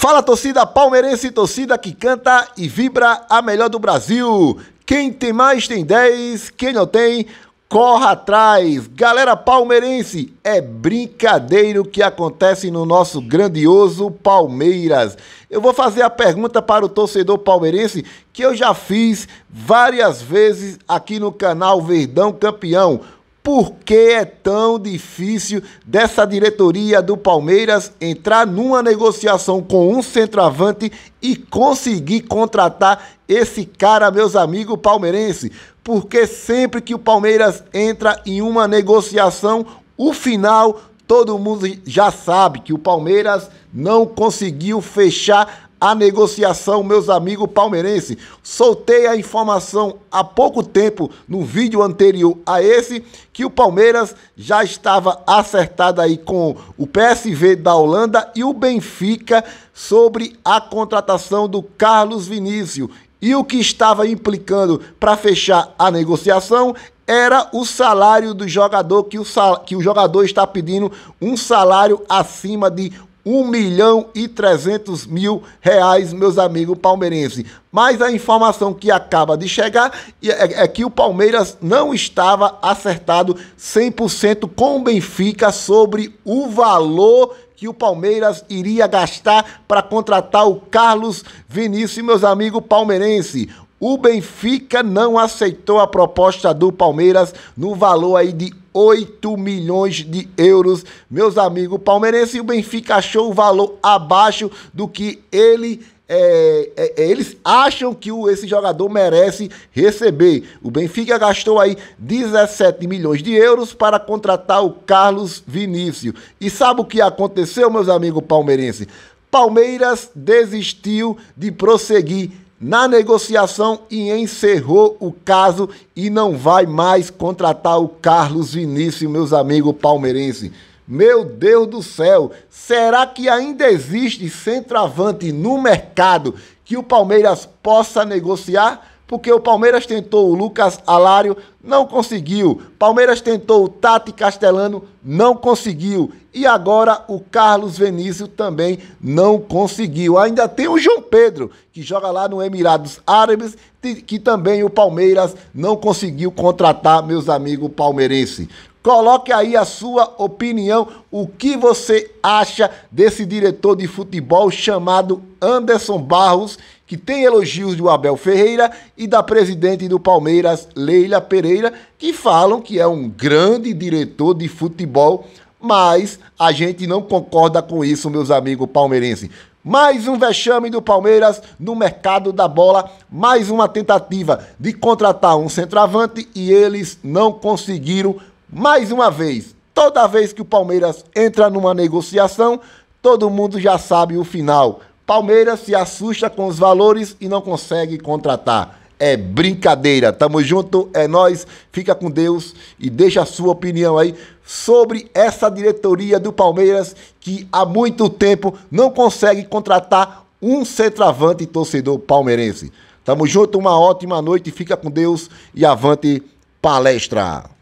Fala torcida palmeirense, torcida que canta e vibra a melhor do Brasil. Quem tem mais tem 10, quem não tem, corra atrás. Galera palmeirense, é brincadeira o que acontece no nosso grandioso Palmeiras. Eu vou fazer a pergunta para o torcedor palmeirense que eu já fiz várias vezes aqui no canal Verdão Campeão por que é tão difícil dessa diretoria do Palmeiras entrar numa negociação com um centroavante e conseguir contratar esse cara, meus amigos palmeirense? Porque sempre que o Palmeiras entra em uma negociação, o final todo mundo já sabe que o Palmeiras não conseguiu fechar a negociação, meus amigos palmeirenses. Soltei a informação há pouco tempo no vídeo anterior a esse que o Palmeiras já estava acertado aí com o PSV da Holanda e o Benfica sobre a contratação do Carlos Vinícius. E o que estava implicando para fechar a negociação era o salário do jogador, que o, sal, que o jogador está pedindo um salário acima de 1 milhão e 300 mil reais, meus amigos palmeirenses. Mas a informação que acaba de chegar é, é que o Palmeiras não estava acertado 100% com o Benfica sobre o valor que o Palmeiras iria gastar para contratar o Carlos Vinícius, meus amigos palmeirenses. O Benfica não aceitou a proposta do Palmeiras no valor aí de 8 milhões de euros. Meus amigos, o palmeirense e o Benfica achou o valor abaixo do que ele é, é, é eles acham que o, esse jogador merece receber. O Benfica gastou aí 17 milhões de euros para contratar o Carlos Vinícius. E sabe o que aconteceu, meus amigos palmeirenses? Palmeiras desistiu de prosseguir na negociação e encerrou o caso e não vai mais contratar o Carlos Vinícius, meus amigos palmeirenses. Meu Deus do céu, será que ainda existe centroavante no mercado que o Palmeiras possa negociar? porque o Palmeiras tentou o Lucas Alário, não conseguiu. Palmeiras tentou o Tati Castellano, não conseguiu. E agora o Carlos Venício também não conseguiu. Ainda tem o João Pedro, que joga lá no Emirados Árabes, que também o Palmeiras não conseguiu contratar, meus amigos palmeirenses. Coloque aí a sua opinião, o que você acha desse diretor de futebol chamado Anderson Barros, que tem elogios do Abel Ferreira e da presidente do Palmeiras, Leila Pereira, que falam que é um grande diretor de futebol, mas a gente não concorda com isso, meus amigos palmeirenses. Mais um vexame do Palmeiras no mercado da bola, mais uma tentativa de contratar um centroavante e eles não conseguiram. Mais uma vez, toda vez que o Palmeiras entra numa negociação, todo mundo já sabe o final. Palmeiras se assusta com os valores e não consegue contratar. É brincadeira. Tamo junto, é nós. Fica com Deus e deixa a sua opinião aí sobre essa diretoria do Palmeiras que há muito tempo não consegue contratar um centroavante torcedor palmeirense. Tamo junto, uma ótima noite, fica com Deus e avante palestra.